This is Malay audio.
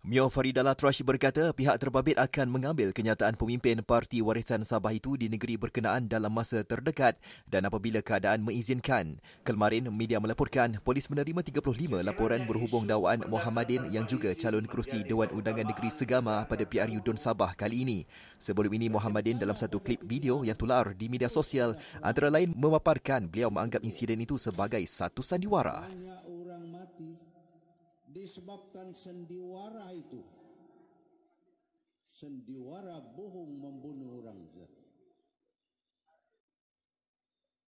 Mio Farida Latrash berkata pihak terbabit akan mengambil kenyataan pemimpin parti warisan Sabah itu di negeri berkenaan dalam masa terdekat dan apabila keadaan mengizinkan. Kemarin, media melaporkan polis menerima 35 laporan berhubung dakwaan Mohamadin yang juga calon kerusi Dewan Undangan Negeri Segama pada PRU Dun Sabah kali ini. Sebelum ini, Mohamadin dalam satu klip video yang tular di media sosial antara lain memaparkan beliau menganggap insiden itu sebagai satu sandiwara disebabkan sendiwara itu sendiwara bohong membunuh